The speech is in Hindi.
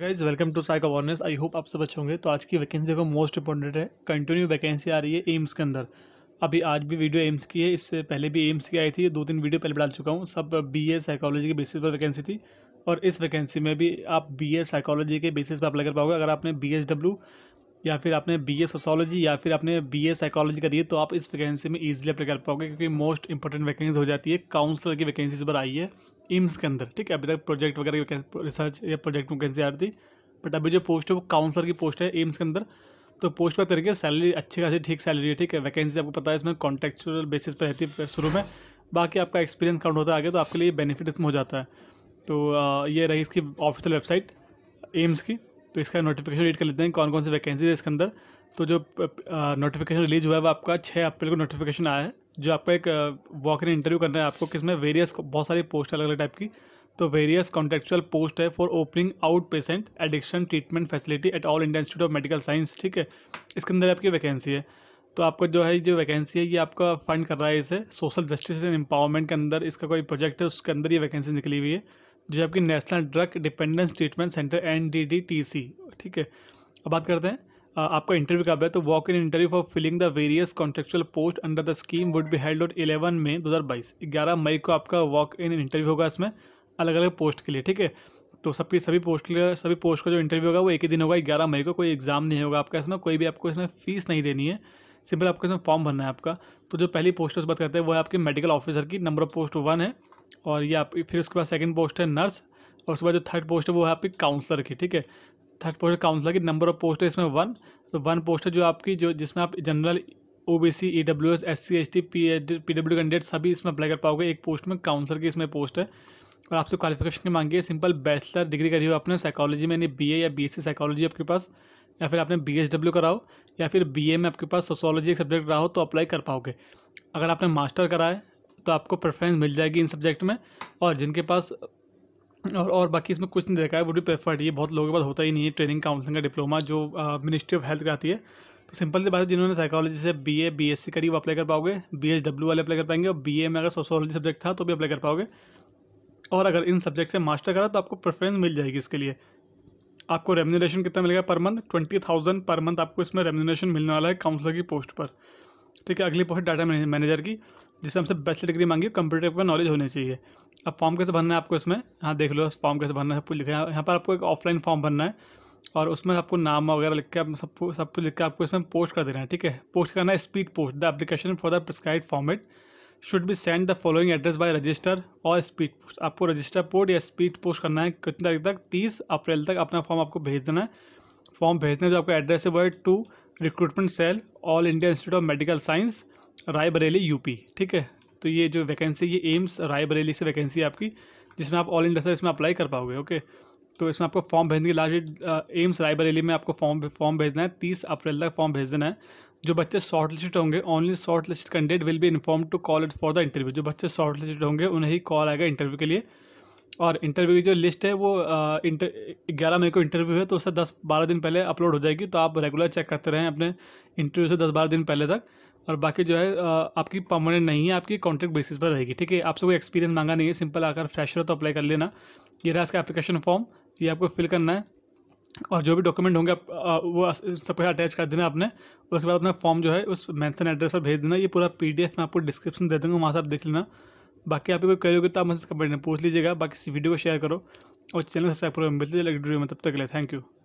guys welcome to psych awareness I hope आप सब अच्छे होंगे तो आज की वैकेंसी को मोस्ट इंपॉर्टेंट है कंटिन्यू वैकेंसी आ रही है एम्स के अंदर अभी आज भी वीडियो एम्स की है इससे पहले भी एम्स की आई थी दो तीन वीडियो पहले डाल चुका हूँ सब बी ए साइकोलॉजी के बेसिस पर वैकेंसी थी और इस वैकेंसी में भी आप बी ए साइकोलॉजी के बेसिस पर अप्लाई कर पाओगे अगर आपने बी एस डब्ल्यू या फिर आपने बी ए सोशोलॉजी या फिर आपने बी ए साइकोलॉजी करी है तो आप इस वैकेंसी में ईजिली अप्लाई कर पाओगे क्योंकि मोस्ट इंपॉर्टेंट वैकेंसी हो जाती है काउंसलर की वैकेंसी पर आई है एम्स के अंदर ठीक है अभी तक प्रोजेक्ट वगैरह रिसर्च या प्रोजेक्ट में कैसे आ रही थी बट अभी जो पोस्ट है वो काउंसलर की पोस्ट है एम्स के अंदर तो पोस्ट पर तरीके सैलरी अच्छी खासी ठीक सैलरी है ठीक है वैकेंसी आपको पता है इसमें कॉन्ट्रेक्चुअल बेसिस पर रहती है शुरू में बाकी आपका एक्सपीरियंस काउंट होता है आगे तो आपके लिए बेनिफिट इसमें हो जाता है तो ये रही इसकी ऑफिशियल वेबसाइट एम्स की तो इसका नोटिफिकेशन रीड कर लेते हैं कौन कौन सी वैकेंसी है इसके अंदर तो जो नोटिफिकेशन रिलीज हुआ है वो आपका छः अप्रैल को नोटिफिकेशन आया है जो आपका एक वॉक इन इंटरव्यू करना है आपको किसमें वेरियस बहुत सारी पोस्ट अलग अलग टाइप की तो वेरियस कॉन्ट्रेक्चुअल पोस्ट है for opening out patient addiction treatment facility at All India Institute of Medical Science ठीक है इसके अंदर आपकी वैकेंसी है तो आपको जो है जो वैकेंसी है ये आपका फंड कर रहा है इसे सोशल जस्टिस एंड एम्पावरमेंट के अंदर इसका कोई प्रोजेक्ट है उसके अंदर ये वैकेंसी निकली हुई है जो आपकी national drug dependence treatment centre N D D T C ठीक है अब बात करते हैं आपका इंटरव्यू कब है तो walk in interview for filling the various contractual post under the scheme would be held on eleven मई दो हज़ार बाईस ग्यारह मई को आपका वॉक इन इंटरव्यू होगा इसमें अलग अलग पोस्ट के लिए ठीक है तो सबकी सभी पोस्ट के लिए सभी पोस्ट का जो इंटरव्यू होगा वो एक ही दिन होगा ग्यारह मई को कोई एग्जाम नहीं होगा आपका इसमें कोई भी आपको इसमें फीस नहीं देनी है सिंपल आपको इसमें फॉर्म भरना है आपका तो जो पहली पोस्ट है उस बात करते हैं वो है आपके मेडिकल ऑफिसर की नंबर ऑफ पोस्ट वन है और ये आप फिर उसके बाद सेकंड पोस्ट है नर्स और उसके बाद जो थर्ड पोस्ट है वो है आपकी काउंसलर की ठीक है थर्ड पोस्ट काउंसलर की नंबर ऑफ पोस्ट है इसमें वन तो वन पोस्ट है जो आपकी जो जिसमें आप general O B C E W S S C S T P H D P W candidate सभी इसमें अप्लाई कर पाओगे एक पोस्ट में काउंसलर की इसमें पोस्ट है और आपसे क्वालिफिकेशन मांगी है सिंपल बैचलर डिग्री करी हो आपने साइकोलॉजी में यानी बी ए या बी एस सी साइकोलॉजी आपके पास या फिर आपने बी एच डब्ल्यू कराओ या फिर बी ए में आपके पास सोशोलॉजी एक सब्जेक्ट रहा हो तो अप्लाई कर पाओगे अगर आपने मास्टर करा है तो आपको प्रेफरेंस मिल जाएगी इन सब्जेक्ट में और जिनके पास और और बाकी इसमें कुछ नहीं देखा है वो भी प्रेफर्ड ये बहुत लोगों के पास होता ही नहीं है ट्रेनिंग काउंसलिंग का डिप्लोमा जो मिनिस्ट्री ऑफ हेल्थ कराती है तो सिंपल सी बात है जिन्होंने साइकोलॉजी से B A B S C करी वो अप्लाई कर पाओगे बी एच डब्ल्यू वाले अप्लाई कर पाएंगे और बी ए में अगर सोशोलॉजी सब्जेक्ट था तो भी अप्लाई कर पाओगे और अगर इन सब्जेक्ट से मास्टर करा तो आपको प्रेफरेंस मिल जाएगी इसके लिए आपको रेम्यूनेशन कितना मिलेगा per month twenty thousand per month आपको इसमें रेम्यूनेशन मिलने वाला है काउंसलर की पोस्ट पर ठीक है अगली पोस्ट डाटा मैनेजर की जिसमें हमसे बैचलर डिग्री मांगी कंप्यूटर का नॉलेज होनी चाहिए अब फॉर्म कैसे भरना है आपको इसमें हाँ देख लो फॉर्म कैसे भरना है सब कुछ लिखा है यहाँ पर आपको एक ऑफलाइन फॉर्म भरना है और उसमें आपको नाम वगैरह लिख के आप सब सब कुछ लिख के आपको इसमें पोस्ट कर देना है ठीक है पोस्ट करना है speed post the application for the prescribe format should be send the following address by register और स्पीड पोस्ट आपको रजिस्टर पोस्ट या स्पीड पोस्ट करना है कितनी तारीख तक तीस अप्रैल तक अपना फॉर्म आपको भेज देना है फॉर्म भेजना जो आपका एड्रेस है वो है to recruitment cell All India Institute of Medical Science Raebareli UP ठीक है तो ये जो वैकेंसी ये एम्स रायबरेली से वैकेंसी है आपकी जिसमें आप ऑल इंडिया से इसमें अप्लाई कर पाओगे ओके तो इसमें आपको फॉर्म भेजने की लास्ट डेट एम्स रायबरेली में आपको फॉर्म फॉर्म भेजना है तीस अप्रैल तक फॉर्म भेज देना है जो बच्चे शॉर्ट लिस्ट होंगे only short list candidate will be inform to call it for the interview जो बच्चे शॉर्ट लिस्ट होंगे उन्हें ही कॉल आएगा इंटरव्यू के लिए और इंटरव्यू की जो लिस्ट है वो इंटर uh, ग्यारह मई को इंटरव्यू है तो उससे दस बारह दिन पहले अपलोड हो जाएगी तो आप रेगुलर चेक करते रहें अपने इंटरव्यू से दस बारह दिन पहले तक और बाकी जो है आपकी परमानेंट नहीं है आपकी कॉन्ट्रैक्ट बेसिस पर रहेगी ठीक है आपसे कोई एक्सपीरियंस मांगा नहीं है सिंपल आकर फ्रेशर तो अप्लाई कर लेना ये रहा इसका एप्लीकेशन फॉर्म ये आपको फिल करना है और जो भी डॉक्यूमेंट होंगे वो सब कुछ अटैच कर देना आपने उसके बाद अपना फॉर्म जो है उस मैंसन एड्रेस पर भेज देना ये पूरा एफ मैं आपको डिस्क्रिप्शन दे दूँगा वहाँ से आप देख लेना बाकी आपकी कोई कहोगे तो आप मुझसे कमेंट में पूछ लीजिएगा बाकी इस वीडियो को शेयर करो और चैनल सब्सक्राइब करो मिलते वीडियो में तब तक के लिए थैंक यू